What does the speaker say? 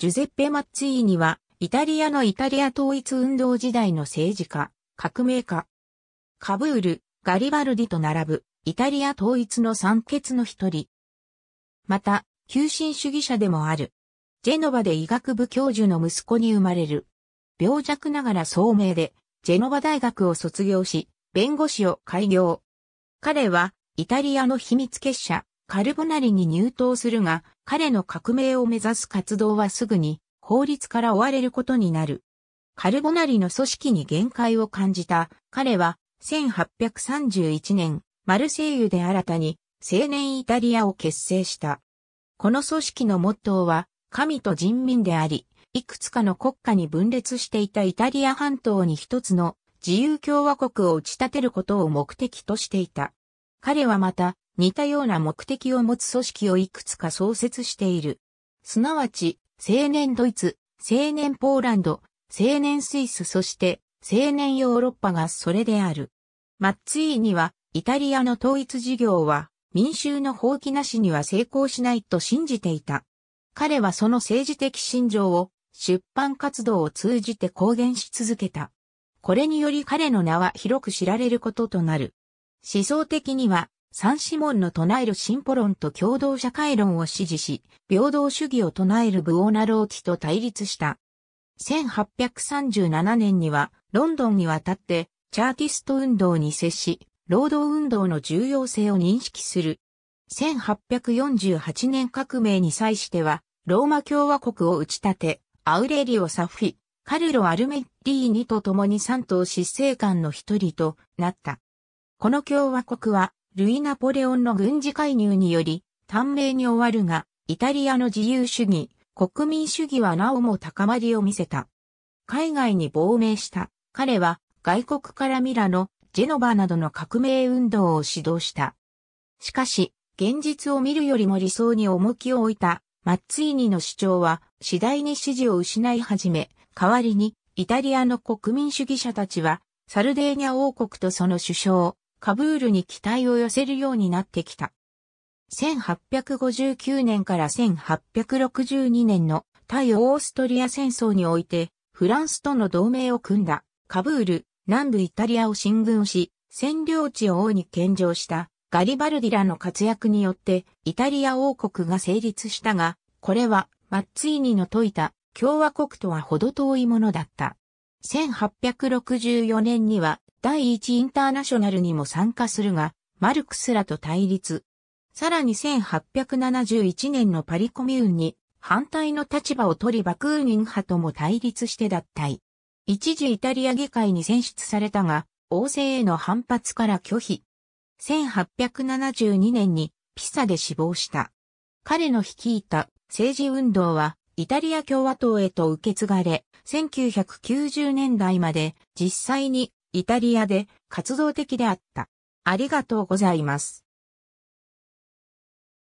ジュゼッペ・マッツィーニは、イタリアのイタリア統一運動時代の政治家、革命家。カブール、ガリバルディと並ぶ、イタリア統一の三傑の一人。また、急進主義者でもある。ジェノバで医学部教授の息子に生まれる。病弱ながら聡明で、ジェノバ大学を卒業し、弁護士を開業。彼は、イタリアの秘密結社、カルボナリに入党するが、彼の革命を目指す活動はすぐに法律から追われることになる。カルボナリの組織に限界を感じた彼は1831年マルセイユで新たに青年イタリアを結成した。この組織のモットーは神と人民であり、いくつかの国家に分裂していたイタリア半島に一つの自由共和国を打ち立てることを目的としていた。彼はまた似たような目的を持つ組織をいくつか創設している。すなわち、青年ドイツ、青年ポーランド、青年スイスそして青年ヨーロッパがそれである。マッツィーには、イタリアの統一事業は民衆の放棄なしには成功しないと信じていた。彼はその政治的信条を出版活動を通じて公言し続けた。これにより彼の名は広く知られることとなる。思想的にはサンシモンの唱える進歩論と共同社会論を支持し、平等主義を唱えるブオーナローテと対立した。1837年には、ロンドンに渡って、チャーティスト運動に接し、労働運動の重要性を認識する。1848年革命に際しては、ローマ共和国を打ち立て、アウレリオ・サフィ、カルロ・アルメッリーニと共に三党執政官の一人となった。この共和国はルイ・ナポレオンの軍事介入により、短命に終わるが、イタリアの自由主義、国民主義はなおも高まりを見せた。海外に亡命した。彼は外国からミラノ、ジェノバなどの革命運動を指導した。しかし、現実を見るよりも理想に重きを置いたマッツィーニの主張は次第に支持を失い始め、代わりにイタリアの国民主義者たちはサルデーニャ王国とその首相、カブールに期待を寄せるようになってきた。1859年から1862年の対オーストリア戦争において、フランスとの同盟を組んだカブール、南部イタリアを進軍し、占領地を王に献上したガリバルディラの活躍によってイタリア王国が成立したが、これはマッツイニの説いた共和国とはほど遠いものだった。1864年には第一インターナショナルにも参加するが、マルクスらと対立。さらに1871年のパリコミューンに反対の立場を取りバクーニン派とも対立して脱退。一時イタリア議会に選出されたが、王政への反発から拒否。1872年にピサで死亡した。彼の率いた政治運動はイタリア共和党へと受け継がれ、1990年代まで実際にイタリアで活動的であった。ありがとうございます。